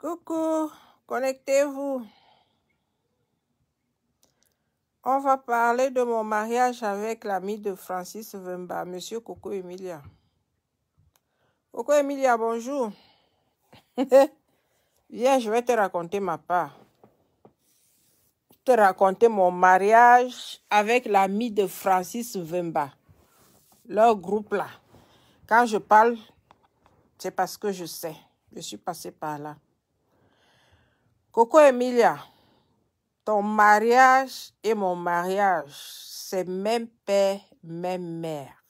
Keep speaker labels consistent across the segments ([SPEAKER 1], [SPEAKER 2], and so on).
[SPEAKER 1] Coucou, connectez-vous. On va parler de mon mariage avec l'ami de Francis Vemba, Monsieur Coco Emilia. Coco Emilia, bonjour. Viens, je vais te raconter ma part. Te raconter mon mariage avec l'ami de Francis Vemba. Leur groupe là. Quand je parle, c'est parce que je sais. Je suis passé par là. Coco Emilia, ton mariage et mon mariage, c'est même père, même mère.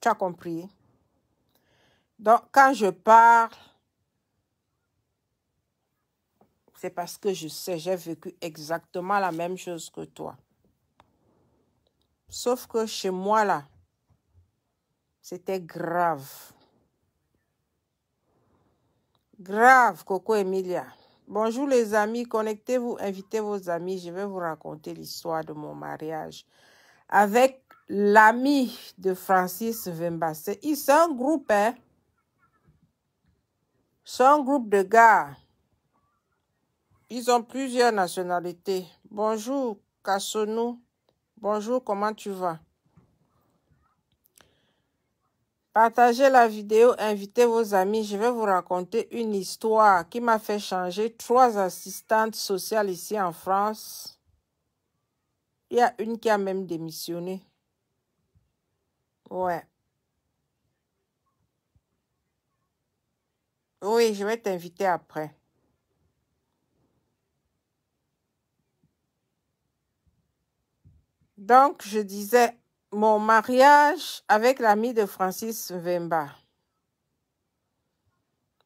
[SPEAKER 1] Tu as compris? Donc, quand je parle, c'est parce que je sais, j'ai vécu exactement la même chose que toi. Sauf que chez moi, là, c'était grave. Grave, Coco Emilia. Bonjour les amis, connectez-vous, invitez vos amis. Je vais vous raconter l'histoire de mon mariage avec l'ami de Francis Vembassé. Ils sont un groupe, hein? C'est un groupe de gars. Ils ont plusieurs nationalités. Bonjour, Kassonou. Bonjour, comment tu vas? Partagez la vidéo, invitez vos amis. Je vais vous raconter une histoire qui m'a fait changer trois assistantes sociales ici en France. Il y a une qui a même démissionné. Ouais. Oui, je vais t'inviter après. Donc, je disais, mon mariage avec l'ami de Francis Vemba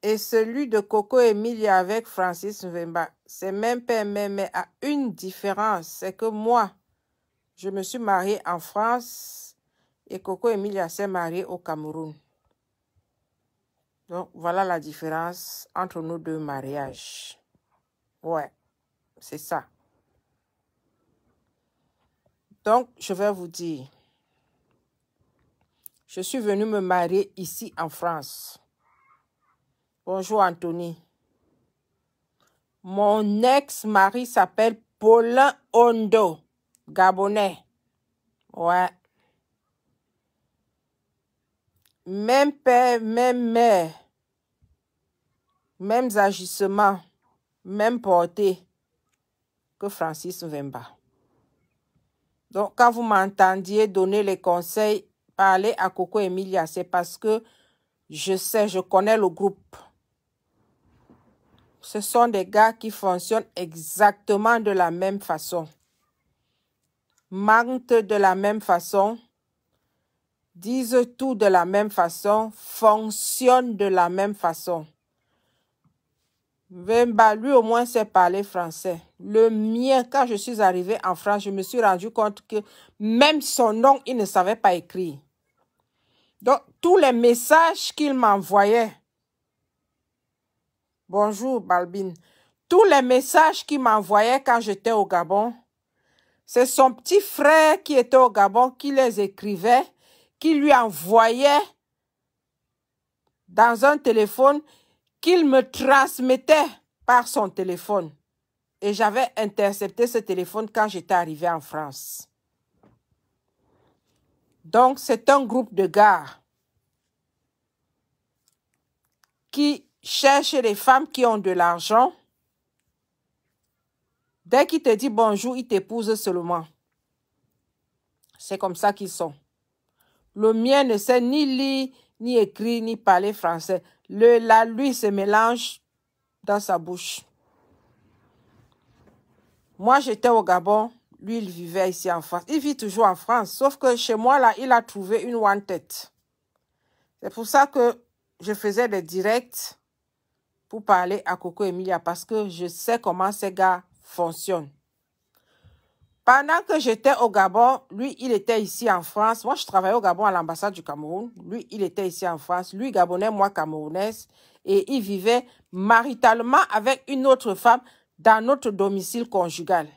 [SPEAKER 1] et celui de Coco Emilia avec Francis Vemba, c'est même père, mais à une différence, c'est que moi, je me suis mariée en France et Coco Emilia s'est mariée au Cameroun. Donc, voilà la différence entre nos deux mariages. Ouais, c'est ça. Donc, je vais vous dire. Je suis venue me marier ici en France. Bonjour Anthony. Mon ex-mari s'appelle Paulin Ondo, gabonais. Ouais. Même père, même mère. même agissements, même portée que Francis Vemba. Donc, quand vous m'entendiez donner les conseils parler à Coco Emilia, c'est parce que je sais, je connais le groupe. Ce sont des gars qui fonctionnent exactement de la même façon. Mentent de la même façon, disent tout de la même façon, fonctionnent de la même façon. Vemba, lui au moins sait parler français. Le mien, quand je suis arrivée en France, je me suis rendu compte que même son nom, il ne savait pas écrire. Donc, tous les messages qu'il m'envoyait, bonjour Balbine, tous les messages qu'il m'envoyait quand j'étais au Gabon, c'est son petit frère qui était au Gabon qui les écrivait, qui lui envoyait dans un téléphone qu'il me transmettait par son téléphone. Et j'avais intercepté ce téléphone quand j'étais arrivé en France. Donc, c'est un groupe de gars qui cherche les femmes qui ont de l'argent. Dès qu'il te dit bonjour, il t'épouse seulement. C'est comme ça qu'ils sont. Le mien ne sait ni lire, ni écrire, ni parler français. Le, la lui se mélange dans sa bouche. Moi, j'étais au Gabon. Lui, il vivait ici en France. Il vit toujours en France. Sauf que chez moi, là, il a trouvé une tête. C'est pour ça que je faisais des directs pour parler à Coco Emilia. Parce que je sais comment ces gars fonctionnent. Pendant que j'étais au Gabon, lui, il était ici en France. Moi, je travaillais au Gabon à l'ambassade du Cameroun. Lui, il était ici en France. Lui, gabonais, moi, camerounaise. Et il vivait maritalement avec une autre femme dans notre domicile conjugal.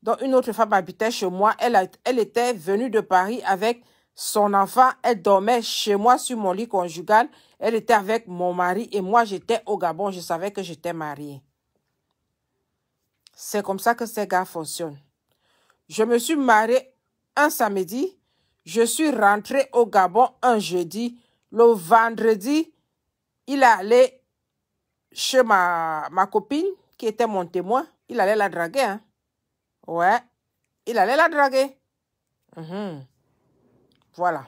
[SPEAKER 1] Donc, une autre femme habitait chez moi. Elle, elle était venue de Paris avec son enfant. Elle dormait chez moi sur mon lit conjugal. Elle était avec mon mari et moi, j'étais au Gabon. Je savais que j'étais mariée. C'est comme ça que ces gars fonctionnent. Je me suis marié un samedi. Je suis rentré au Gabon un jeudi. Le vendredi, il allait chez ma, copine qui était mon témoin. Il allait la draguer. Hein. Ouais, il allait la draguer. Mhm. Voilà.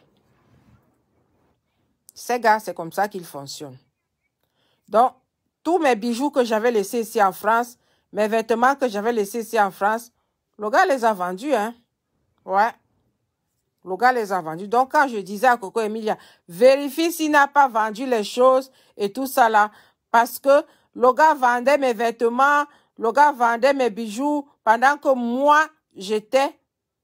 [SPEAKER 1] Ces gars, c'est comme ça qu'ils fonctionnent. Donc, tous mes bijoux que j'avais laissés ici en France, mes vêtements que j'avais laissés ici en France, le gars les a vendus, hein. Ouais. Le gars les a vendus. Donc, quand je disais à Coco Emilia, vérifie s'il n'a pas vendu les choses et tout ça là. Parce que le gars vendait mes vêtements, le gars vendait mes bijoux pendant que moi, j'étais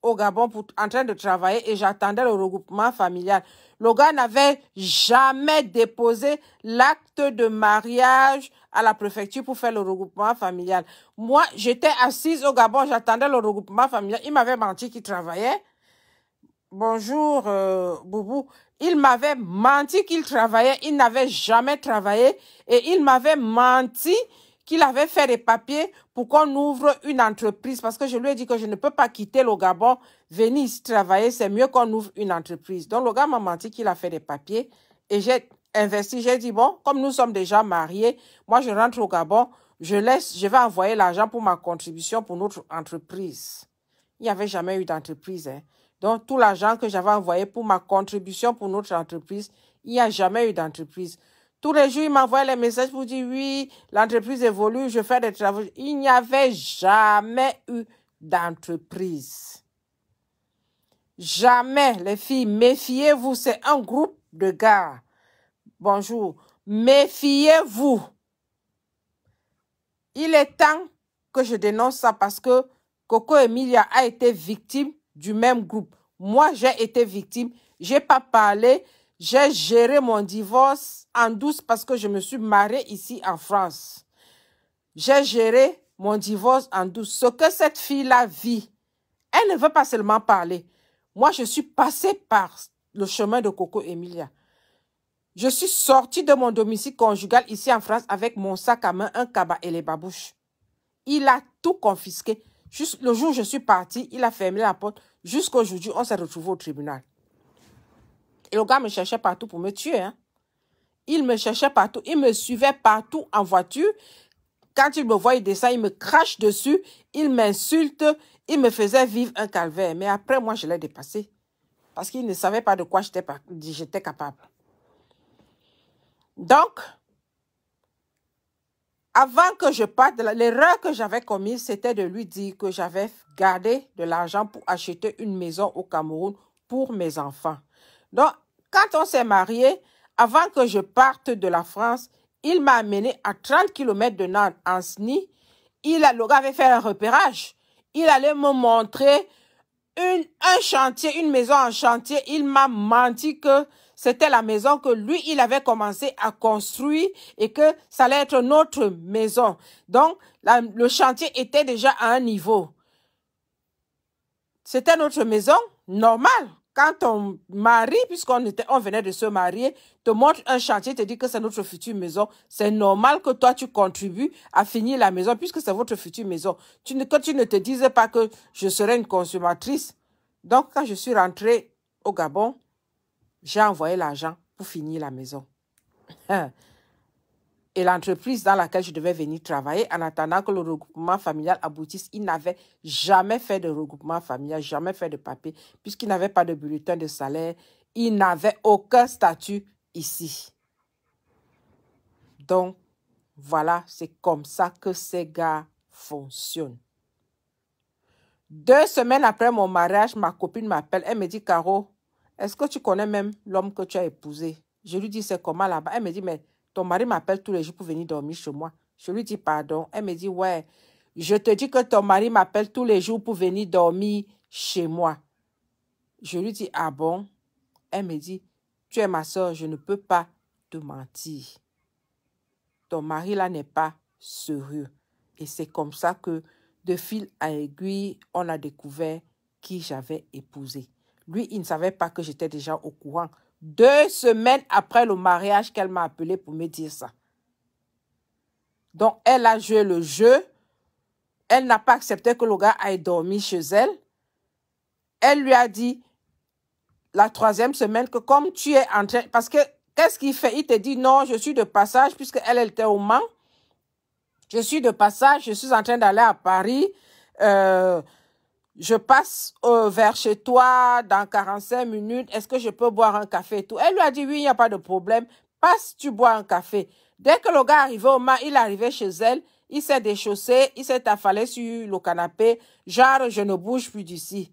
[SPEAKER 1] au Gabon pour, en train de travailler et j'attendais le regroupement familial. Le gars n'avait jamais déposé l'acte de mariage à la préfecture pour faire le regroupement familial. Moi, j'étais assise au Gabon, j'attendais le regroupement familial. Il m'avait menti qu'il travaillait. Bonjour, euh, Boubou. Il m'avait menti qu'il travaillait. Il n'avait jamais travaillé. Et il m'avait menti qu'il avait fait des papiers pour qu'on ouvre une entreprise. Parce que je lui ai dit que je ne peux pas quitter le Gabon, venir travailler. C'est mieux qu'on ouvre une entreprise. Donc, le gars m'a menti qu'il a fait des papiers. Et j'ai investi. J'ai dit, bon, comme nous sommes déjà mariés, moi je rentre au Gabon, je laisse, je vais envoyer l'argent pour ma contribution pour notre entreprise. Il n'y avait jamais eu d'entreprise. Hein. Donc, tout l'argent que j'avais envoyé pour ma contribution pour notre entreprise, il n'y a jamais eu d'entreprise. Tous les jours, ils m'envoient les messages pour dire, oui, l'entreprise évolue, je fais des travaux. Il n'y avait jamais eu d'entreprise. Jamais, les filles, méfiez-vous, c'est un groupe de gars bonjour, méfiez-vous. Il est temps que je dénonce ça parce que Coco Emilia a été victime du même groupe. Moi, j'ai été victime. J'ai pas parlé. J'ai géré mon divorce en douce parce que je me suis mariée ici en France. J'ai géré mon divorce en douce. Ce que cette fille-là vit, elle ne veut pas seulement parler. Moi, je suis passée par le chemin de Coco Emilia. Je suis sortie de mon domicile conjugal ici en France avec mon sac à main, un cabas et les babouches. Il a tout confisqué. Juste le jour où je suis partie, il a fermé la porte. Jusqu'aujourd'hui, on s'est retrouvé au tribunal. Et le gars me cherchait partout pour me tuer. Hein. Il me cherchait partout. Il me suivait partout en voiture. Quand il me voit, il il me crache dessus. Il m'insulte. Il me faisait vivre un calvaire. Mais après, moi, je l'ai dépassé. Parce qu'il ne savait pas de quoi j'étais capable. Donc, avant que je parte, l'erreur que j'avais commise, c'était de lui dire que j'avais gardé de l'argent pour acheter une maison au Cameroun pour mes enfants. Donc, quand on s'est marié, avant que je parte de la France, il m'a amené à 30 km de Nantes, en SNI. Il avait fait un repérage. Il allait me montrer un chantier, une maison en chantier. Il m'a menti que c'était la maison que lui, il avait commencé à construire et que ça allait être notre maison. Donc, le chantier était déjà à un niveau. C'était notre maison normale. Quand on mari, puisqu'on on venait de se marier, te montre un chantier, te dit que c'est notre future maison, c'est normal que toi tu contribues à finir la maison puisque c'est votre future maison. Tu ne, que tu ne te disais pas que je serais une consommatrice. Donc, quand je suis rentrée au Gabon, j'ai envoyé l'argent pour finir la maison. Et l'entreprise dans laquelle je devais venir travailler, en attendant que le regroupement familial aboutisse, il n'avait jamais fait de regroupement familial, jamais fait de papier, puisqu'il n'avait pas de bulletin de salaire, il n'avait aucun statut ici. Donc, voilà, c'est comme ça que ces gars fonctionnent. Deux semaines après mon mariage, ma copine m'appelle, elle me dit, Caro, est-ce que tu connais même l'homme que tu as épousé Je lui dis, c'est comment là-bas Elle me dit, mais ton mari m'appelle tous les jours pour venir dormir chez moi. Je lui dis, pardon. Elle me dit, ouais, je te dis que ton mari m'appelle tous les jours pour venir dormir chez moi. Je lui dis, ah bon Elle me dit, tu es ma soeur, je ne peux pas te mentir. Ton mari là n'est pas sérieux. Et c'est comme ça que, de fil à aiguille, on a découvert qui j'avais épousé. Lui, il ne savait pas que j'étais déjà au courant. Deux semaines après le mariage qu'elle m'a appelé pour me dire ça. Donc, elle a joué le jeu. Elle n'a pas accepté que le gars aille dormir chez elle. Elle lui a dit la troisième semaine que comme tu es en train... Parce que qu'est-ce qu'il fait Il te dit non, je suis de passage puisque elle, elle était au Mans. Je suis de passage, je suis en train d'aller à Paris. Euh, je passe euh, vers chez toi dans 45 minutes, est-ce que je peux boire un café et tout Elle lui a dit, oui, il n'y a pas de problème, passe, tu bois un café. Dès que le gars arrivait au mât, il arrivait chez elle, il s'est déchaussé, il s'est affalé sur le canapé, genre, je ne bouge plus d'ici.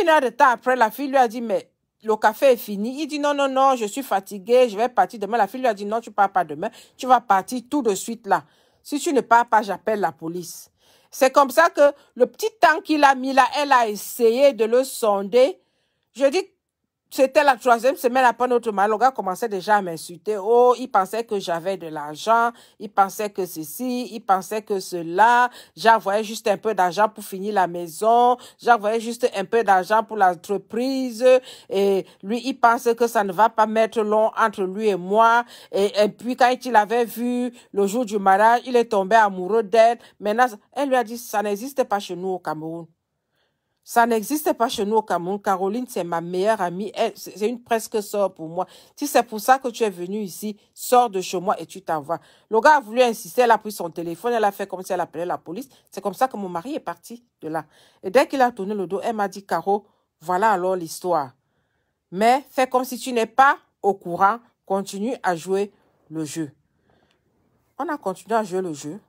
[SPEAKER 1] Une heure de temps après, la fille lui a dit, mais le café est fini. Il dit, non, non, non, je suis fatigué, je vais partir demain. La fille lui a dit, non, tu pars pas demain, tu vas partir tout de suite là. Si tu ne pars pas, j'appelle la police. C'est comme ça que le petit temps qu'il a mis là, elle a essayé de le sonder. Je dis, c'était la troisième semaine après notre maloga commençait déjà à m'insulter. Oh, il pensait que j'avais de l'argent, il pensait que ceci, il pensait que cela. J'envoyais juste un peu d'argent pour finir la maison, j'envoyais juste un peu d'argent pour l'entreprise. Et lui, il pensait que ça ne va pas mettre long entre lui et moi. Et, puis quand il avait vu le jour du mariage, il est tombé amoureux d'elle. Maintenant, elle lui a dit, ça n'existe pas chez nous au Cameroun. Ça n'existe pas chez nous au Cameroun. Caroline, c'est ma meilleure amie. C'est une presque sœur pour moi. Si c'est pour ça que tu es venue ici, sors de chez moi et tu t'en vas. Le gars a voulu insister. Elle a pris son téléphone. Elle a fait comme si elle appelait la police. C'est comme ça que mon mari est parti de là. Et dès qu'il a tourné le dos, elle m'a dit, Caro, voilà alors l'histoire. Mais fais comme si tu n'es pas au courant. Continue à jouer le jeu. On a continué à jouer le jeu.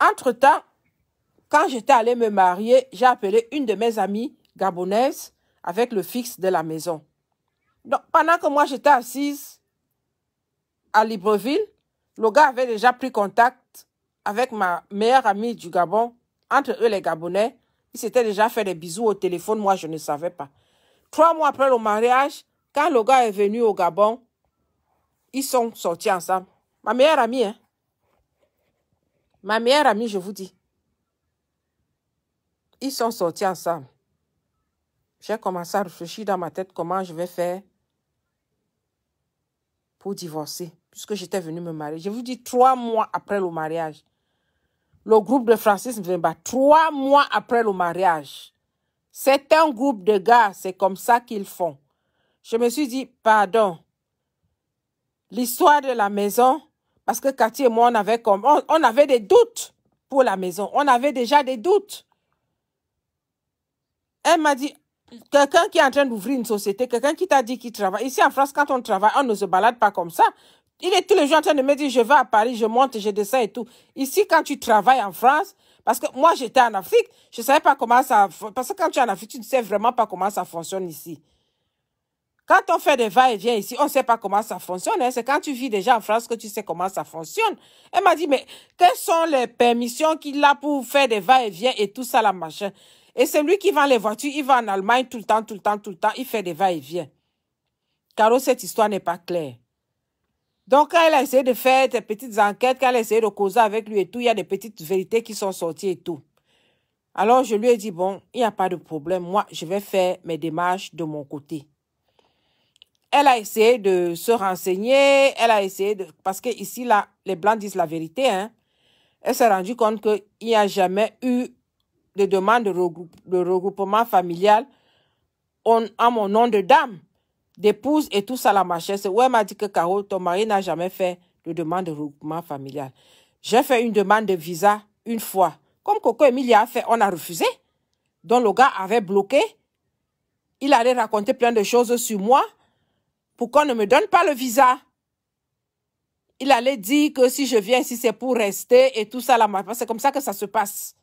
[SPEAKER 1] Entre-temps, quand j'étais allée me marier, j'ai appelé une de mes amies gabonaises avec le fixe de la maison. Donc, pendant que moi, j'étais assise à Libreville, le gars avait déjà pris contact avec ma meilleure amie du Gabon, entre eux les Gabonais. Ils s'étaient déjà fait des bisous au téléphone, moi je ne savais pas. Trois mois après le mariage, quand le gars est venu au Gabon, ils sont sortis ensemble. Ma meilleure amie, hein. Ma meilleure amie, je vous dis. Ils sont sortis ensemble. J'ai commencé à réfléchir dans ma tête comment je vais faire pour divorcer, puisque j'étais venue me marier. Je vous dis trois mois après le mariage. Le groupe de Francis Mbemba, trois mois après le mariage. C'est un groupe de gars, c'est comme ça qu'ils font. Je me suis dit, pardon, l'histoire de la maison, parce que Cathy et moi, on avait, comme, on avait des doutes pour la maison. On avait déjà des doutes. Elle m'a dit, quelqu'un qui est en train d'ouvrir une société, quelqu'un qui t'a dit qu'il travaille. Ici en France, quand on travaille, on ne se balade pas comme ça. Il est tous les jours en train de me dire, je vais à Paris, je monte, je descends et tout. Ici, quand tu travailles en France, parce que moi, j'étais en Afrique, je ne savais pas comment ça... Parce que quand tu es en Afrique, tu ne sais vraiment pas comment ça fonctionne ici. Quand on fait des va-et-vient ici, on ne sait pas comment ça fonctionne. Hein. C'est quand tu vis déjà en France que tu sais comment ça fonctionne. Elle m'a dit, mais quelles sont les permissions qu'il a pour faire des va-et-vient et tout ça, la machin et c'est lui qui vend les voitures, il va en Allemagne tout le temps, tout le temps, tout le temps. Il fait des va-et-vient. Caro, cette histoire n'est pas claire. Donc, quand elle a essayé de faire des petites enquêtes, quand elle a essayé de causer avec lui et tout, il y a des petites vérités qui sont sorties et tout. Alors, je lui ai dit, bon, il n'y a pas de problème. Moi, je vais faire mes démarches de mon côté. Elle a essayé de se renseigner. Elle a essayé de... Parce que ici, là, les Blancs disent la vérité. Hein? Elle s'est rendue compte qu'il n'y a jamais eu de demande de, regroupement familial on, à mon nom de dame, d'épouse et tout ça, la machesse. Ouais, m'a dit que Caro, ton mari n'a jamais fait de demande de regroupement familial. J'ai fait une demande de visa une fois. Comme Coco Emilia a fait, on a refusé. Donc le gars avait bloqué. Il allait raconter plein de choses sur moi pour qu'on ne me donne pas le visa. Il allait dire que si je viens ici, c'est pour rester et tout ça, la chère, C'est comme ça que ça se passe.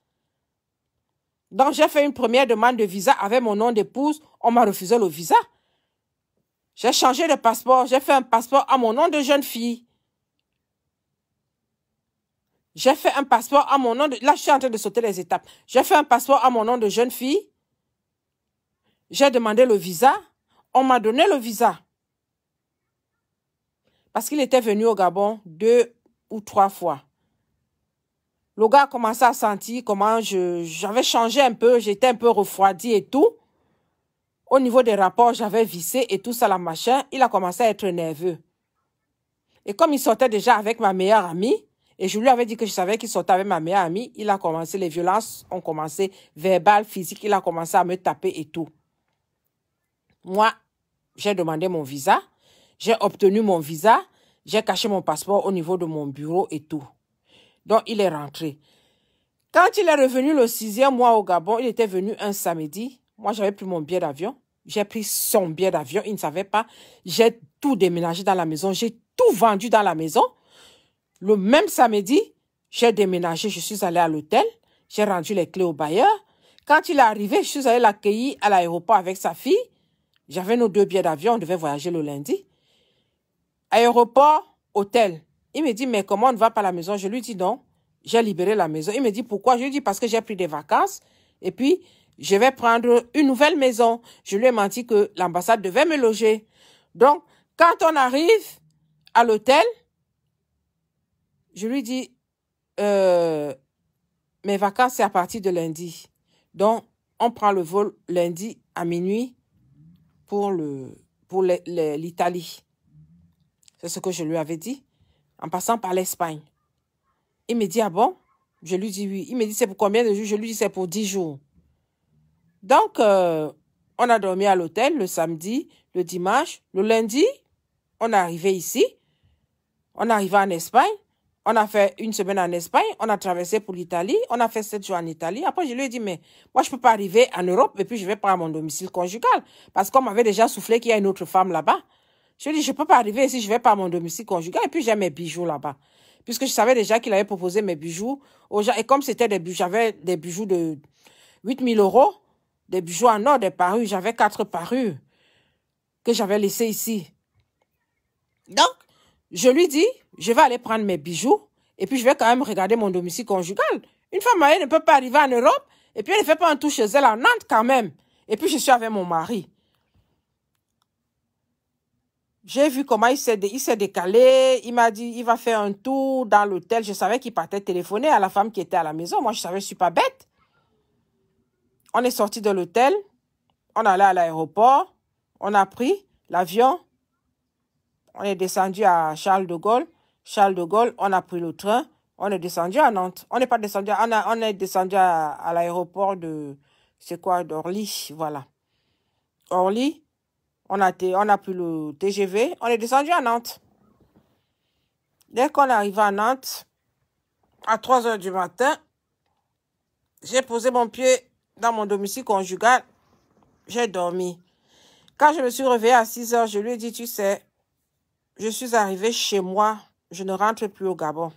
[SPEAKER 1] Donc, j'ai fait une première demande de visa avec mon nom d'épouse. On m'a refusé le visa. J'ai changé de passeport. J'ai fait un passeport à mon nom de jeune fille. J'ai fait un passeport à mon nom de... Là, je suis en train de sauter les étapes. J'ai fait un passeport à mon nom de jeune fille. J'ai demandé le visa. On m'a donné le visa. Parce qu'il était venu au Gabon deux ou trois fois le gars commencé à sentir comment je j'avais changé un peu, j'étais un peu refroidi et tout. Au niveau des rapports, j'avais vissé et tout ça, la machin. Il a commencé à être nerveux. Et comme il sortait déjà avec ma meilleure amie, et je lui avais dit que je savais qu'il sortait avec ma meilleure amie, il a commencé, les violences ont commencé, verbales, physiques, il a commencé à me taper et tout. Moi, j'ai demandé mon visa, j'ai obtenu mon visa, j'ai caché mon passeport au niveau de mon bureau et tout. Donc, il est rentré. Quand il est revenu le sixième mois au Gabon, il était venu un samedi. Moi, j'avais pris mon billet d'avion. J'ai pris son billet d'avion. Il ne savait pas. J'ai tout déménagé dans la maison. J'ai tout vendu dans la maison. Le même samedi, j'ai déménagé. Je suis allée à l'hôtel. J'ai rendu les clés au bailleur. Quand il est arrivé, je suis allé l'accueillir à l'aéroport avec sa fille. J'avais nos deux billets d'avion. On devait voyager le lundi. Aéroport, hôtel. Il me dit, mais comment on ne va pas à la maison Je lui dis, non, j'ai libéré la maison. Il me dit, pourquoi Je lui dis, parce que j'ai pris des vacances. Et puis, je vais prendre une nouvelle maison. Je lui ai menti que l'ambassade devait me loger. Donc, quand on arrive à l'hôtel, je lui dis, euh, mes vacances, c'est à partir de lundi. Donc, on prend le vol lundi à minuit pour l'Italie. Le, pour c'est ce que je lui avais dit en passant par l'Espagne. Il me dit, ah bon Je lui dis oui. Il me dit, c'est pour combien de jours Je lui dis, c'est pour 10 jours. Donc, euh, on a dormi à l'hôtel le samedi, le dimanche, le lundi. On est arrivé ici. On est arrivé en Espagne. On a fait une semaine en Espagne. On a traversé pour l'Italie. On a fait sept jours en Italie. Après, je lui ai dit, mais moi, je peux pas arriver en Europe et puis je vais pas à mon domicile conjugal. Parce qu'on m'avait déjà soufflé qu'il y a une autre femme là-bas. Je lui ai dit, je ne peux pas arriver ici, je vais pas à mon domicile conjugal. Et puis, j'ai mes bijoux là-bas. Puisque je savais déjà qu'il avait proposé mes bijoux aux gens. Et comme c'était des bijoux, j'avais des bijoux de 8000 euros, des bijoux en or, des parures. J'avais quatre parures que j'avais laissées ici. Donc, je lui dis, je vais aller prendre mes bijoux et puis je vais quand même regarder mon domicile conjugal. Une femme mariée ne peut pas arriver en Europe et puis elle ne fait pas un tour chez elle à Nantes quand même. Et puis, je suis avec mon mari. J'ai vu comment il s'est, il s'est décalé. Il m'a dit, il va faire un tour dans l'hôtel. Je savais qu'il partait téléphoner à la femme qui était à la maison. Moi, je savais, je suis pas bête. On est sorti de l'hôtel. On est allé à l'aéroport. On a pris l'avion. On est descendu à Charles de Gaulle. Charles de Gaulle, on a pris le train. On est descendu à Nantes. On n'est pas descendu. On, a, on est descendu à, à l'aéroport de, c'est quoi, d'Orly. Voilà. Orly. On a, on a pris le TGV. On est descendu à Nantes. Dès qu'on est arrivé à Nantes, à 3 h du matin, j'ai posé mon pied dans mon domicile conjugal. J'ai dormi. Quand je me suis réveillée à 6 h je lui ai dit, tu sais, je suis arrivée chez moi. Je ne rentre plus au Gabon.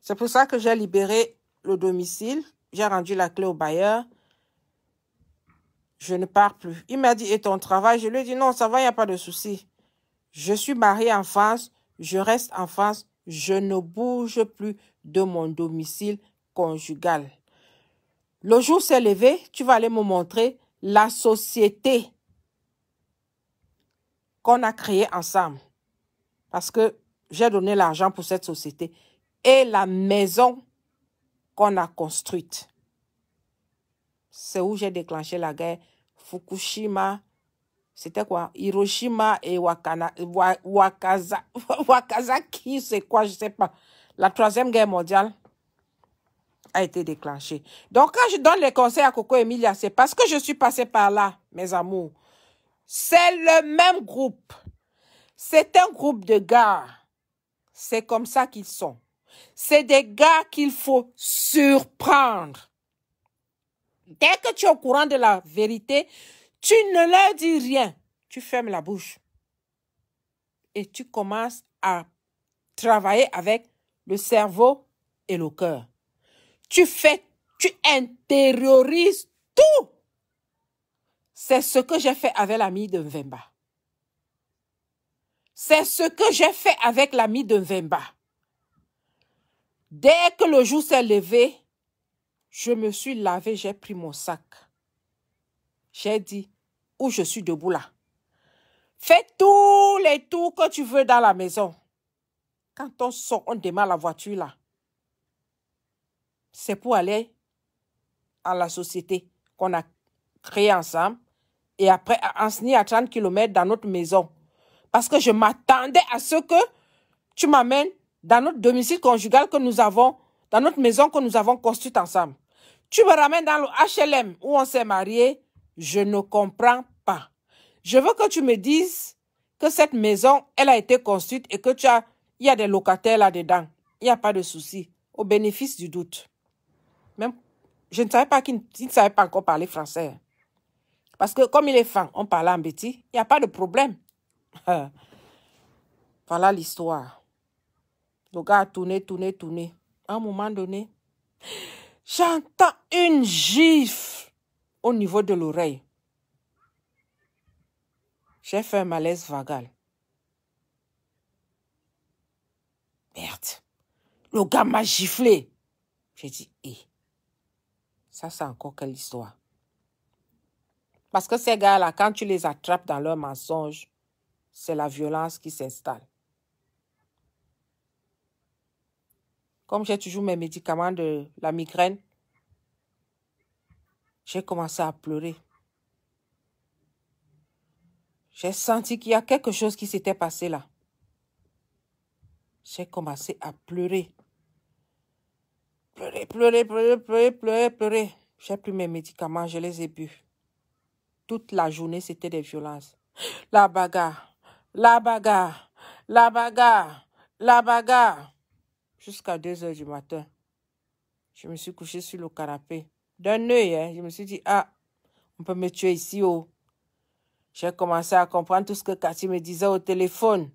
[SPEAKER 1] C'est pour ça que j'ai libéré le domicile. J'ai rendu la clé au bailleur. Je ne pars plus. Il m'a dit, et ton travail Je lui ai dit, non, ça va, il n'y a pas de souci. Je suis mariée en France, je reste en France, je ne bouge plus de mon domicile conjugal. Le jour s'est levé, tu vas aller me montrer la société qu'on a créée ensemble. Parce que j'ai donné l'argent pour cette société et la maison qu'on a construite c'est où j'ai déclenché la guerre. Fukushima, c'était quoi Hiroshima et Wakana, Wakaza, Wakazaki, c'est quoi Je ne sais pas. La troisième guerre mondiale a été déclenchée. Donc, quand je donne les conseils à Coco Emilia, c'est parce que je suis passée par là, mes amours. C'est le même groupe. C'est un groupe de gars. C'est comme ça qu'ils sont. C'est des gars qu'il faut surprendre. Dès que tu es au courant de la vérité, tu ne leur dis rien. Tu fermes la bouche. Et tu commences à travailler avec le cerveau et le cœur. Tu fais, tu intériorises tout. C'est ce que j'ai fait avec l'ami de Vemba. C'est ce que j'ai fait avec l'ami de Vemba. Dès que le jour s'est levé, je me suis lavé, j'ai pris mon sac. J'ai dit, où je suis debout là. Fais tous les tours que tu veux dans la maison. Quand on sort, on démarre la voiture là. C'est pour aller à la société qu'on a créée ensemble et après à Ancenis à 30 km dans notre maison. Parce que je m'attendais à ce que tu m'amènes dans notre domicile conjugal que nous avons dans notre maison que nous avons construite ensemble. Tu me ramènes dans le HLM où on s'est marié, je ne comprends pas. Je veux que tu me dises que cette maison, elle a été construite et que tu as, il y a des locataires là-dedans. Il n'y a pas de souci, au bénéfice du doute. Même, je ne savais pas qu'il ne savait pas encore parler français. Parce que comme il est fin, on parlait en bêtis, il n'y a pas de problème. voilà l'histoire. Le gars a tourné, tourné, tourné à un moment donné, j'entends une gifle au niveau de l'oreille. J'ai fait un malaise vagal. Merde. Le gars m'a giflé. J'ai dit, hé. Eh, ça, c'est encore quelle histoire. Parce que ces gars-là, quand tu les attrapes dans leur mensonge, c'est la violence qui s'installe. comme j'ai toujours mes médicaments de la migraine, j'ai commencé à pleurer. J'ai senti qu'il y a quelque chose qui s'était passé là. J'ai commencé à pleurer. Pleurer, pleurer, pleurer, pleurer, pleurer, pleurer. J'ai pris mes médicaments, je les ai bu. Toute la journée, c'était des violences. La bagarre, la bagarre, la bagarre, la bagarre jusqu'à 2 heures du matin. Je me suis couchée sur le canapé. D'un œil, hein, je me suis dit, ah, on peut me tuer ici, haut oh. J'ai commencé à comprendre tout ce que Cathy me disait au téléphone.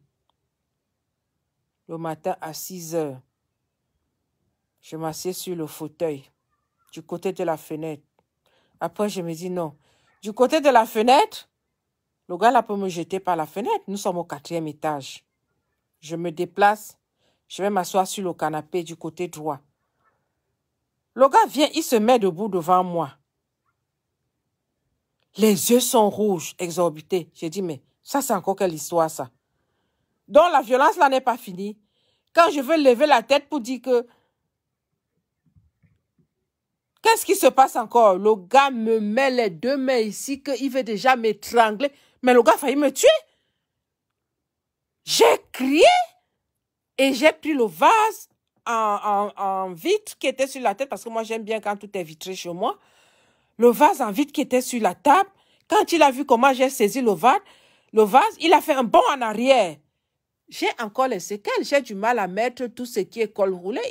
[SPEAKER 1] Le matin à 6 heures, je m'assieds sur le fauteuil, du côté de la fenêtre. Après, je me dis non. Du côté de la fenêtre, le gars là peut me jeter par la fenêtre. Nous sommes au quatrième étage. Je me déplace je vais m'asseoir sur le canapé du côté droit. Le gars vient, il se met debout devant moi. Les yeux sont rouges, exorbités. J'ai dit, mais ça, c'est encore quelle histoire, ça. Donc, la violence, là, n'est pas finie. Quand je veux lever la tête pour dire que... Qu'est-ce qui se passe encore? Le gars me met les deux mains ici, qu'il veut déjà m'étrangler. Mais le gars failli me tuer. J'ai crié. Et j'ai pris le vase en, vitre qui était sur la tête, parce que moi j'aime bien quand tout est vitré chez moi. Le vase en vitre qui était sur la table, quand il a vu comment j'ai saisi le vase, le vase, il a fait un bond en arrière. J'ai encore les séquelles, j'ai du mal à mettre tout ce qui est col roulé.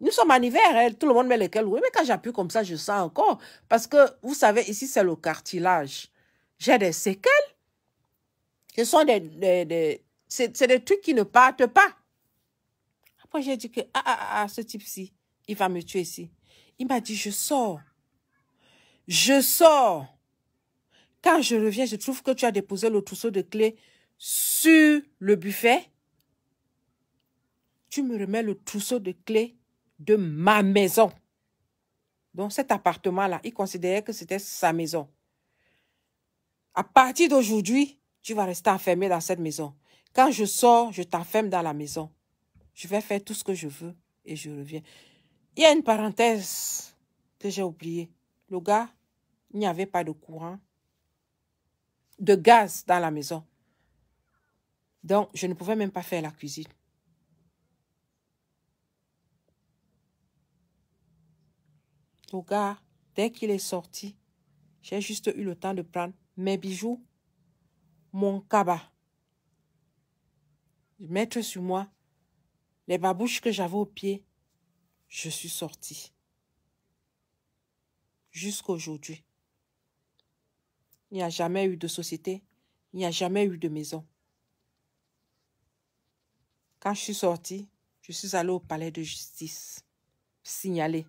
[SPEAKER 1] Nous sommes en hiver, hein. tout le monde met les cols roulés, mais quand j'appuie comme ça, je sens encore. Parce que vous savez, ici c'est le cartilage. J'ai des séquelles. Ce sont des, des, des... c'est des trucs qui ne partent pas j'ai dit que, ah ah, ah, ah, ce type-ci, il va me tuer ici. Il m'a dit, je sors. Je sors. Quand je reviens, je trouve que tu as déposé le trousseau de clé sur le buffet. Tu me remets le trousseau de clés de ma maison. Donc cet appartement-là, il considérait que c'était sa maison. À partir d'aujourd'hui, tu vas rester enfermé dans cette maison. Quand je sors, je t'enferme dans la maison. Je vais faire tout ce que je veux et je reviens. Il y a une parenthèse que j'ai oubliée. Le gars, il n'y avait pas de courant, de gaz dans la maison. Donc, je ne pouvais même pas faire la cuisine. Le gars, dès qu'il est sorti, j'ai juste eu le temps de prendre mes bijoux, mon cabas, mettre sur moi les babouches que j'avais aux pieds, je suis sortie. Jusqu'aujourd'hui. Il n'y a jamais eu de société, il n'y a jamais eu de maison. Quand je suis sortie, je suis allée au palais de justice, signaler.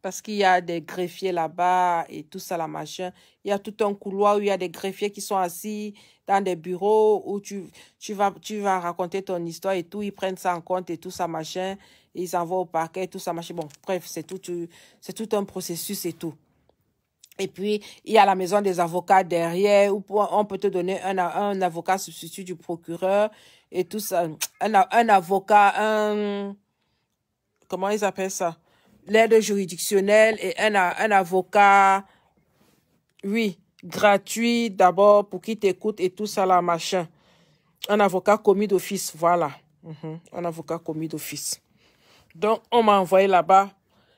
[SPEAKER 1] Parce qu'il y a des greffiers là-bas et tout ça, la machin. Il y a tout un couloir où il y a des greffiers qui sont assis dans des bureaux où tu, tu, vas, tu vas raconter ton histoire et tout, ils prennent ça en compte et tout ça, machin, ils envoient au parquet, tout ça, machin. Bon, bref, c'est tout, c'est tout un processus et tout. Et puis, il y a la maison des avocats derrière où on peut te donner un, un avocat substitut du procureur et tout ça. Un, avocat, un... Comment ils appellent ça L'aide juridictionnelle et un, un avocat... Oui, gratuit d'abord pour qui t'écoute et tout ça là, machin. Un avocat commis d'office, voilà. Mhm. Un avocat commis d'office. Donc, on m'a envoyé là-bas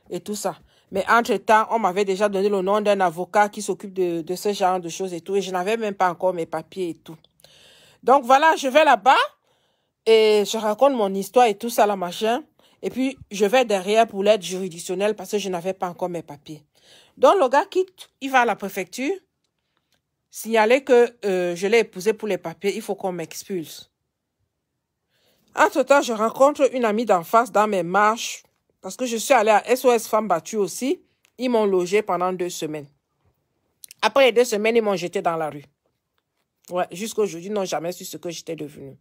[SPEAKER 1] et tout ça. Mais entre-temps, on m'avait déjà donné le nom d'un avocat qui s'occupe de, ce genre de choses et tout. Et je n'avais même pas encore mes papiers et tout. Donc voilà, je vais là-bas et je raconte mon histoire et tout ça, la machin. Et puis, je vais derrière pour l'aide juridictionnelle parce que je n'avais pas encore mes papiers. Donc, le gars quitte, il va à la préfecture signaler que euh, je l'ai épousé pour les papiers, il faut qu'on m'expulse. Entre-temps, je rencontre une amie d'en face dans mes marches, parce que je suis allée à SOS Femmes battues aussi. Ils m'ont logée pendant deux semaines. Après deux semaines, ils m'ont jetée dans la rue. Ouais, jusqu'aujourd'hui, ils n'ont jamais su ce que j'étais devenue.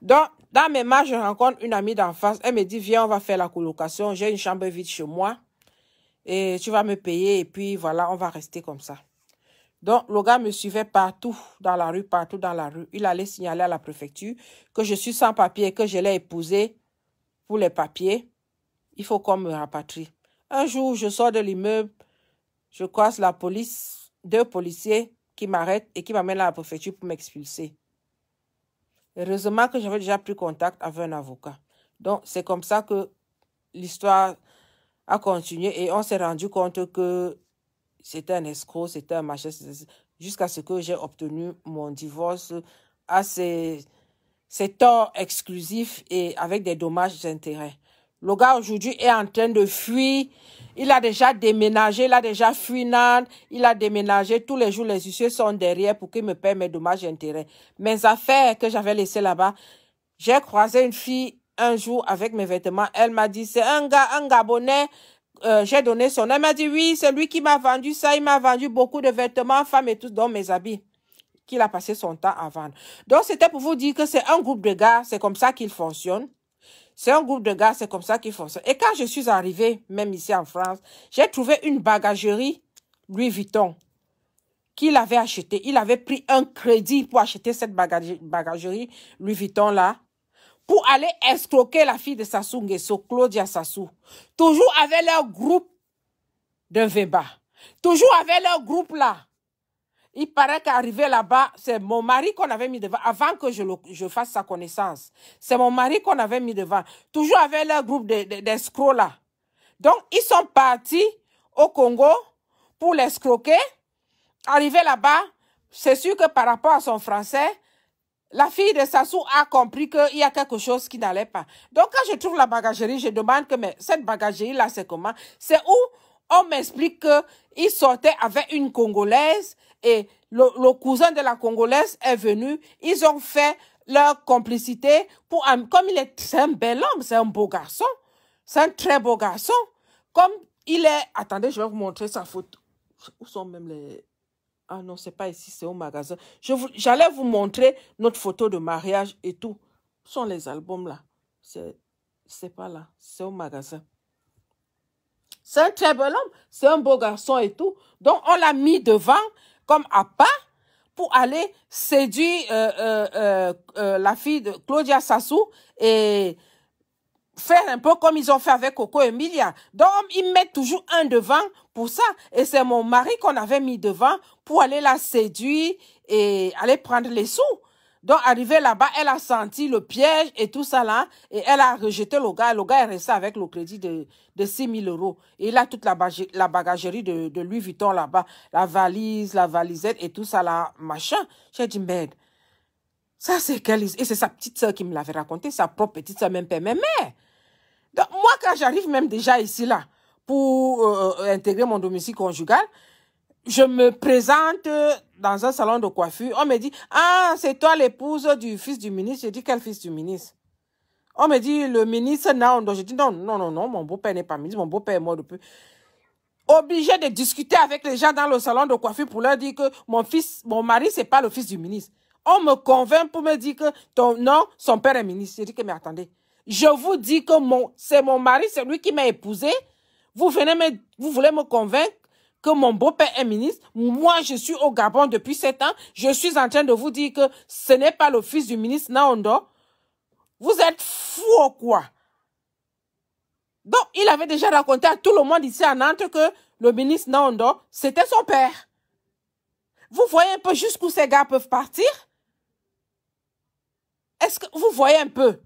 [SPEAKER 1] Donc, dans mes marches, je rencontre une amie d'en face. Elle me dit, viens, on va faire la colocation. J'ai une chambre vide chez moi. Et tu vas me payer. Et puis, voilà, on va rester comme ça. Donc, le gars me suivait partout dans la rue, partout dans la rue. Il allait signaler à la préfecture que je suis sans papier que je l'ai épousé pour les papiers. Il faut qu'on me rapatrie. Un jour, je sors de l'immeuble, je croise la police, deux policiers qui m'arrêtent et qui m'amènent à la préfecture pour m'expulser. Heureusement que j'avais déjà pris contact avec un avocat. Donc, c'est comme ça que l'histoire a continué et on s'est rendu compte que c'était un escroc, c'était un machin, jusqu'à ce que j'ai obtenu mon divorce à ses tort exclusif et avec des dommages intérêts Le gars aujourd'hui est en train de fuir. Il a déjà déménagé, il a déjà fui Nantes, il a déménagé. Tous les jours, les huissiers sont derrière pour qu'il me paie mes dommages intérêts Mes affaires que j'avais laissées là-bas, j'ai croisé une fille un jour avec mes vêtements. Elle m'a dit, c'est un gars, un Gabonais euh, j'ai donné son nom. Il m'a dit, oui, c'est lui qui m'a vendu ça. Il m'a vendu beaucoup de vêtements, femmes et tout, dont mes habits qu'il a passé son temps à vendre. Donc, c'était pour vous dire que c'est un groupe de gars, c'est comme ça qu'il fonctionne. C'est un groupe de gars, c'est comme ça qu'il fonctionne. Et quand je suis arrivée, même ici en France, j'ai trouvé une bagagerie Louis Vuitton qu'il avait acheté. Il avait pris un crédit pour acheter cette bagagerie Louis Vuitton-là pour aller escroquer la fille de Sassou Nguesso, Claudia Sassou. Toujours avec leur groupe de Veba. Toujours avec leur groupe là. Il paraît qu'arrivé là-bas, c'est mon mari qu'on avait mis devant, avant que je, je fasse sa connaissance. C'est mon mari qu'on avait mis devant. Toujours avec leur groupe d'escrocs là. Donc, ils sont partis au Congo pour l'escroquer. Arrivé là-bas, c'est sûr que par rapport à son français, la fille de Sassou a compris qu'il y a quelque chose qui n'allait pas. Donc, quand je trouve la bagagerie, je demande que mais cette bagagerie-là, c'est comment C'est où on m'explique qu'il sortait avec une Congolaise et le, cousin de la Congolaise est venu. Ils ont fait leur complicité pour... Comme il est, c'est un bel homme, c'est un beau garçon. C'est un très beau garçon. Comme il est... Attendez, je vais vous montrer sa photo. Où sont même les... Ah non, c'est pas ici, c'est au magasin. J'allais vous, montrer notre photo de mariage et tout. Ce sont les albums là. C'est pas là, c'est au magasin. C'est un très bel homme, c'est un beau garçon et tout. Donc on l'a mis devant comme à part pour aller séduire euh, euh, euh, la fille de Claudia Sassou et faire un peu comme ils ont fait avec Coco Emilia. Donc, ils mettent toujours un devant pour ça. Et c'est mon mari qu'on avait mis devant pour aller la séduire et aller prendre les sous. Donc, arrivée là-bas, elle a senti le piège et tout ça là. Et elle a rejeté le gars. Le gars est resté avec le crédit de, de 6 000 euros. Et il a toute la, bagagerie, la bagagerie de, de Louis Vuitton là-bas. La valise, la valisette et tout ça là, machin. J'ai dit, merde. Ça, c'est quelle... Et c'est sa petite sœur qui me l'avait raconté, sa propre petite sœur, même père, même mère. Donc, moi, quand j'arrive même déjà ici, là, pour euh, euh, intégrer mon domicile conjugal, je me présente dans un salon de coiffure. On me dit, ah, c'est toi l'épouse du fils du ministre. Je dis, quel fils du ministre On me dit, le ministre, non. je dis, non, non, non, mon beau-père n'est pas ministre. Mon beau-père est mort depuis. Obligé de discuter avec les gens dans le salon de coiffure pour leur dire que mon fils, mon mari, c'est pas le fils du ministre. On me convainc pour me dire que ton, non, son père est ministre. Je dis que, mais attendez, je vous dis que mon, c'est mon mari, c'est lui qui m'a épousé. Vous venez me, vous voulez me convaincre que mon beau-père est ministre. Moi, je suis au Gabon depuis sept ans. Je suis en train de vous dire que ce n'est pas le fils du ministre Naondo. Vous êtes fous ou quoi? Donc, il avait déjà raconté à tout le monde ici à Nantes que le ministre Naondo, c'était son père. Vous voyez un peu jusqu'où ces gars peuvent partir? Est-ce que vous voyez un peu?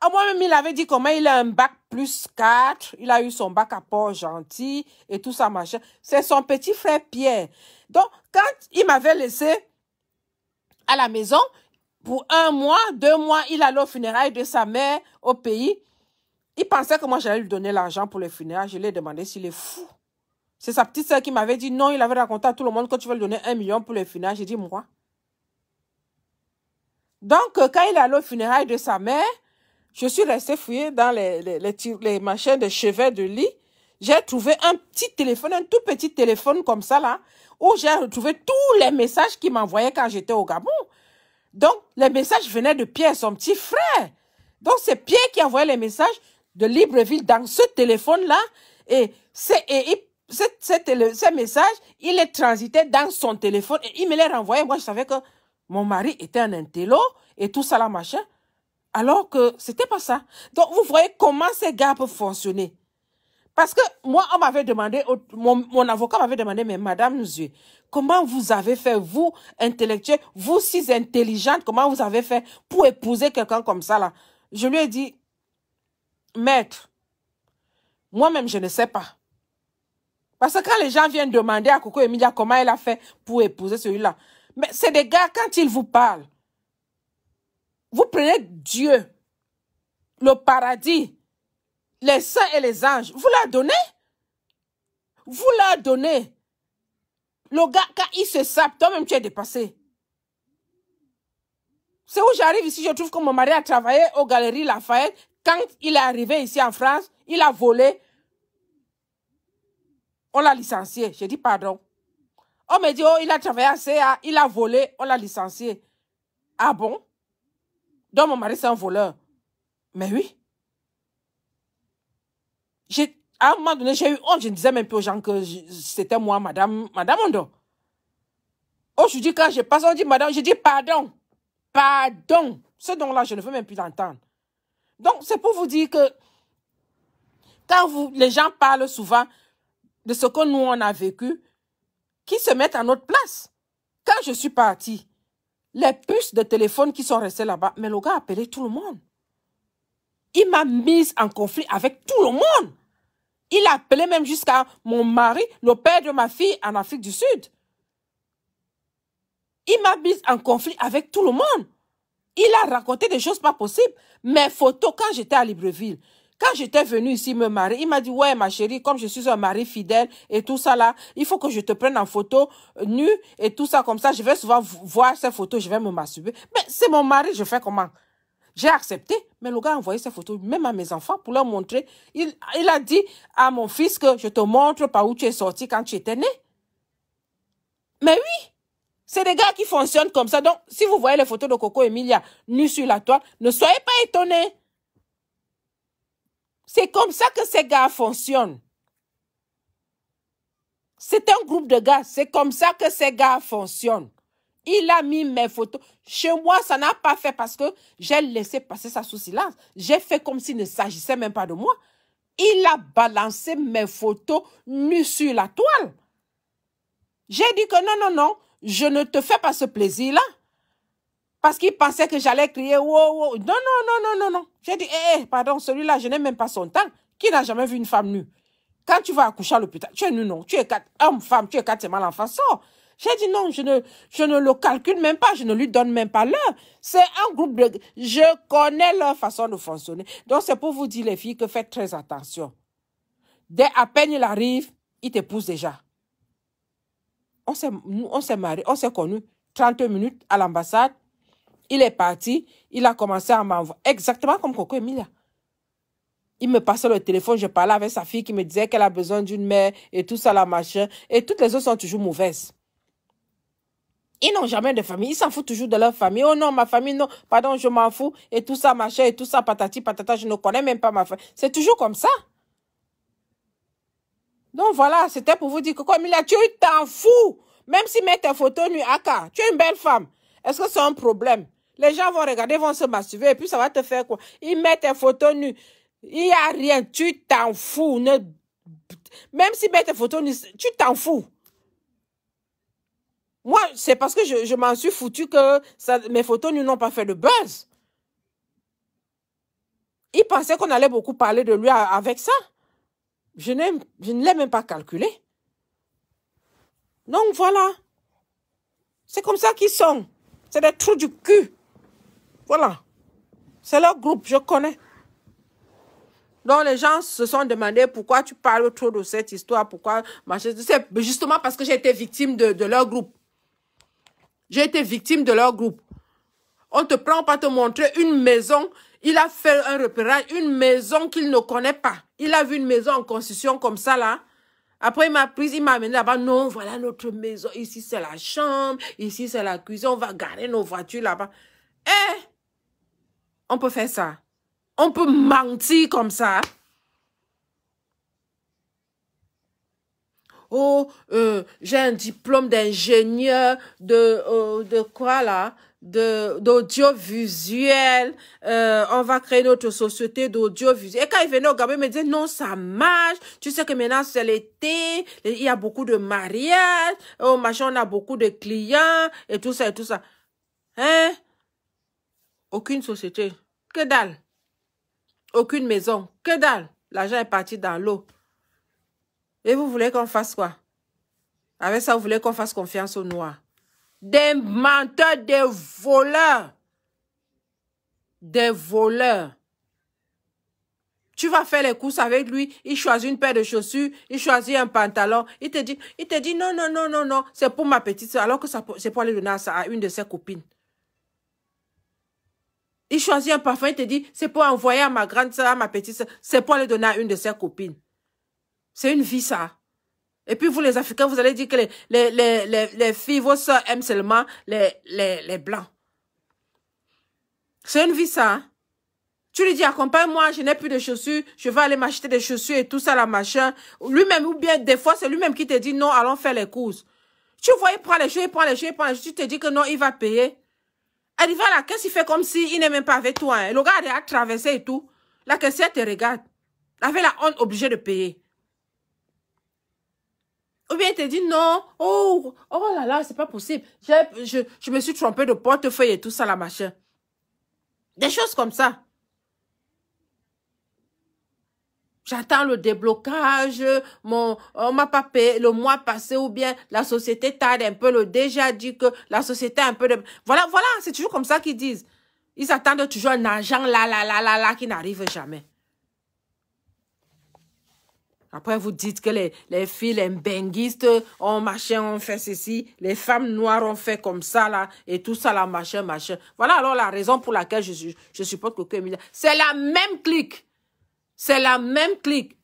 [SPEAKER 1] À ah, moi-même, il avait dit comment il a un bac plus 4, il a eu son bac à port gentil et tout ça, machin. C'est son petit frère Pierre. Donc, quand il m'avait laissé à la maison, pour un mois, deux mois, il allait au funérailles de sa mère au pays. Il pensait que moi, j'allais lui donner l'argent pour le funérailles. Je lui ai demandé s'il est fou. C'est sa petite sœur qui m'avait dit non, il avait raconté à tout le monde que tu veux lui donner un million pour le funérailles. J'ai dit, moi. Donc, euh, quand il allait au funérailles de sa mère, je suis restée fouiller dans les, les, les, machins de chevet de lit. J'ai trouvé un petit téléphone, un tout petit téléphone comme ça là, où j'ai retrouvé tous les messages qu'il m'envoyait quand j'étais au Gabon. Donc, les messages venaient de Pierre, son petit frère. Donc, c'est Pierre qui envoyait les messages de Libreville dans ce téléphone-là. Et, c'est, et, ces messages, il les transitait dans son téléphone et il me les renvoyait. Moi, je savais que mon mari était un intello et tout ça, là, machin. Alors que c'était pas ça. Donc, vous voyez comment ces gars peuvent fonctionner. Parce que moi, on m'avait demandé, mon, avocat m'avait demandé, mais Madame Nzue, comment vous avez fait, vous, intellectuelle, vous si intelligente, comment vous avez fait pour épouser quelqu'un comme ça, là Je lui ai dit, maître, moi-même, je ne sais pas. Parce que quand les gens viennent demander à Coco Emilia comment elle a fait pour épouser celui-là, mais c'est des gars, quand ils vous parlent, vous prenez Dieu, le paradis, les saints et les anges, vous la donnez Vous la donnez Le gars, quand il se sape, toi-même tu es dépassé. C'est où j'arrive ici, je trouve que mon mari a travaillé aux galeries Lafayette. Quand il est arrivé ici en France, il a volé. On l'a licencié. J'ai dit pardon. On me dit, oh, il a travaillé à CA, il a volé, on l'a licencié. Ah bon? Donc mon mari, c'est un voleur. Mais oui. À un moment donné, j'ai eu honte. Je ne disais même plus aux gens que c'était moi, madame, madame Ondo. Aujourd'hui, quand je passe, on dit madame, je dis pardon. Pardon. Ce don-là, je ne veux même plus l'entendre. Donc, c'est pour vous dire que quand vous, les gens parlent souvent de ce que nous, on a vécu, qui se mettent à notre place. Quand je suis partie, les puces de téléphone qui sont restées là-bas. Mais le gars a appelé tout le monde. Il m'a mise en conflit avec tout le monde. Il a appelé même jusqu'à mon mari, le père de ma fille en Afrique du Sud. Il m'a mise en conflit avec tout le monde. Il a raconté des choses pas possibles. Mes photos quand j'étais à Libreville, quand j'étais venue ici me marier, il m'a dit, ouais, ma chérie, comme je suis un mari fidèle et tout ça là, il faut que je te prenne en photo nue et tout ça comme ça. Je vais souvent voir ces photos, je vais me masturber. Mais c'est mon mari, je fais comment? J'ai accepté, mais le gars a envoyé ces photos même à mes enfants pour leur montrer. Il, il a dit à mon fils que je te montre par où tu es sorti quand tu étais né. Mais oui, c'est des gars qui fonctionnent comme ça. Donc, si vous voyez les photos de Coco Emilia nue sur la toile, ne soyez pas étonnés. C'est comme ça que ces gars fonctionnent. C'est un groupe de gars. C'est comme ça que ces gars fonctionnent. Il a mis mes photos. Chez moi, ça n'a pas fait parce que j'ai laissé passer ça sous silence. J'ai fait comme s'il ne s'agissait même pas de moi. Il a balancé mes photos nues sur la toile. J'ai dit que non, non, non, je ne te fais pas ce plaisir-là parce qu'il pensait que j'allais crier wow, wow. Non, non, non, non, non, non. J'ai dit, hé, eh, eh, pardon, celui-là, je n'ai même pas son temps. Qui n'a jamais vu une femme nue Quand tu vas accoucher à l'hôpital, tu es nu, non. Tu es quatre, homme, femme, tu es quatre, c'est mal en façon. Oh. J'ai dit non, je ne, je ne le calcule même pas, je ne lui donne même pas l'heure. C'est un groupe de... Je connais leur façon de fonctionner. Donc c'est pour vous dire, les filles, que faites très attention. Dès à peine il arrive, il t'épouse déjà. On s'est mariés, on s'est connus. 30 minutes à l'ambassade, il est parti, il a commencé à m'envoyer, exactement comme Coco Emilia. Il me passait le téléphone, je parlais avec sa fille qui me disait qu'elle a besoin d'une mère et tout ça, la machin. Et toutes les autres sont toujours mauvaises. Ils n'ont jamais de famille. Ils s'en foutent toujours de leur famille. Oh non, ma famille, non. Pardon, je m'en fous. Et tout ça, machin, et tout ça, patati, patata, je ne connais même pas ma famille. C'est toujours comme ça. Donc voilà, c'était pour vous dire que comme il tu t'en fous. Même si met tes photos nu, Aka, tu es une belle femme. Est-ce que c'est un problème? Les gens vont regarder, vont se masturber et puis ça va te faire quoi Ils mettent tes photos nues. Il n'y a rien, tu t'en fous. Même s'ils mettent tes photos nues, tu t'en fous. Moi, c'est parce que je, m'en suis foutu que mes photos nues n'ont pas fait de buzz. Ils pensaient qu'on allait beaucoup parler de lui avec ça. Je, je ne l'ai même pas calculé. Donc voilà. C'est comme ça qu'ils sont. C'est des trous du cul. Voilà. C'est leur groupe, je connais. Donc les gens se sont demandé pourquoi tu parles trop de cette histoire, pourquoi C'est justement parce que j'ai été victime de, leur groupe. J'ai été victime de leur groupe. On te prend pas te montrer une maison. Il a fait un repérage, une maison qu'il ne connaît pas. Il a vu une maison en construction comme ça là. Après, il m'a prise, il m'a amené là-bas. Non, voilà notre maison. Ici, c'est la chambre. Ici, c'est la cuisine. On va garer nos voitures là-bas. Eh! on peut faire ça. On peut mentir comme ça. Oh, euh, j'ai un diplôme d'ingénieur de, euh, de quoi là d'audiovisuel, euh, on va créer notre société d'audiovisuel. Et quand il venait au Gabon, il me disait, non, ça marche. Tu sais que maintenant, c'est l'été, il y a beaucoup de mariages, Oh machin, on a beaucoup de clients, et tout ça, et tout ça. Hein? Aucune société. Que dalle. Aucune maison. Que dalle. L'argent est parti dans l'eau. Et vous voulez qu'on fasse quoi Avec ça, vous voulez qu'on fasse confiance aux Noirs. Des menteurs, des voleurs. Des voleurs. Tu vas faire les courses avec lui, il choisit une paire de chaussures, il choisit un pantalon, il te dit, il te dit non, non, non, non, non, c'est pour ma petite soeur, alors que c'est pour aller donner ça à une de ses copines. Il choisit un parfum, il te dit, c'est pour envoyer à ma grande soeur, à ma petite soeur, c'est pour le donner à une de ses copines. C'est une vie, ça. Et puis, vous, les Africains, vous allez dire que les, les, les, les filles, vos soeurs aiment seulement les, les, Blancs. C'est une vie, ça. Tu lui dis, accompagne-moi, je n'ai plus de chaussures, je vais aller m'acheter des chaussures et tout ça, la machin. Lui-même, ou bien des fois, c'est lui-même qui te dit, non, allons faire les courses. Tu vois, il prend les choses, il prend les choses, il prend les choses, tu te dis que non, il va payer. Arrivé à qu'est-ce qu'il fait comme s'il il n'est même pas avec toi hein? Le gars a traversé et tout. La caissière te regarde. avait la honte, obligée de payer. Ou bien il te dit non, oh, oh là là, c'est pas possible. Je, je, je me suis trompé de portefeuille et tout ça, la machin. Des choses comme ça. J'attends le déblocage, mon, on m'a pas payé le mois passé ou bien la société tarde un peu, le déjà dit que la société a un peu de... Voilà, voilà, c'est toujours comme ça qu'ils disent. Ils attendent toujours un agent là, là, là, là, là, qui n'arrive jamais. Après, vous dites que les, les filles, les bengistes ont machin, ont fait ceci. Les femmes noires ont fait comme ça, là. Et tout ça, là, machin, machin. Voilà alors la raison pour laquelle je, je, je supporte que C'est la même clique. C'est la même clique.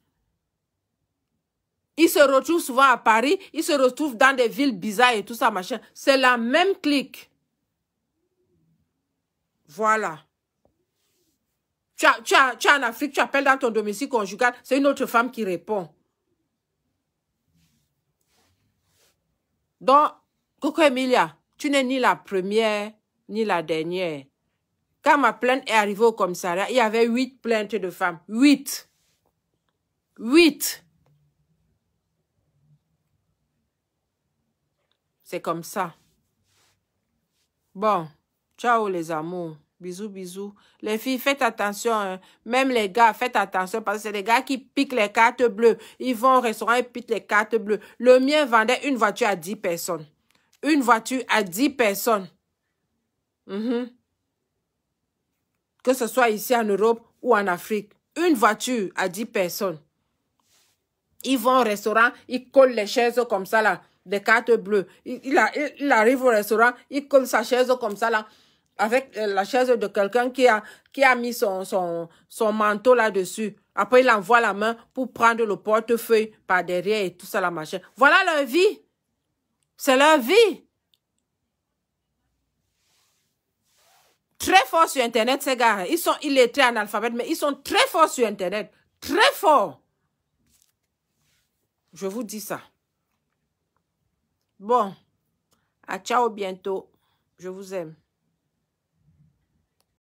[SPEAKER 1] Ils se retrouvent souvent à Paris, ils se retrouvent dans des villes bizarres et tout ça, machin. C'est la même clique. Voilà. Tu, tu es en Afrique, tu appelles dans ton domicile conjugal, c'est une autre femme qui répond. Donc, Coco Emilia, tu n'es ni la première, ni la dernière. Quand ma plainte est arrivée au commissariat, il y avait huit plaintes de femmes. Huit. Huit. C'est comme ça. Bon, ciao les amours. Bisous, bisous. Les filles, faites attention. Hein. Même les gars, faites attention parce que c'est les gars qui piquent les cartes bleues. Ils vont au restaurant et piquent les cartes bleues. Le mien vendait une voiture à dix personnes. Une voiture à dix personnes. Mm-hmm que ce soit ici en Europe ou en Afrique. Une voiture à 10 personnes. Ils vont au restaurant, ils collent les chaises comme ça là, des cartes bleues. Il, il, arrive au restaurant, il colle sa chaise comme ça là, avec euh, la chaise de quelqu'un qui a, mis son, son manteau là-dessus. Après, il envoie la main pour prendre le portefeuille par derrière et tout ça, la machin. Voilà leur vie. C'est leur vie. très forts sur Internet, ces gars. Ils sont illettrés, analphabètes, mais ils sont très forts sur Internet. Très forts. Je vous dis ça. Bon. À ciao bientôt. Je vous aime.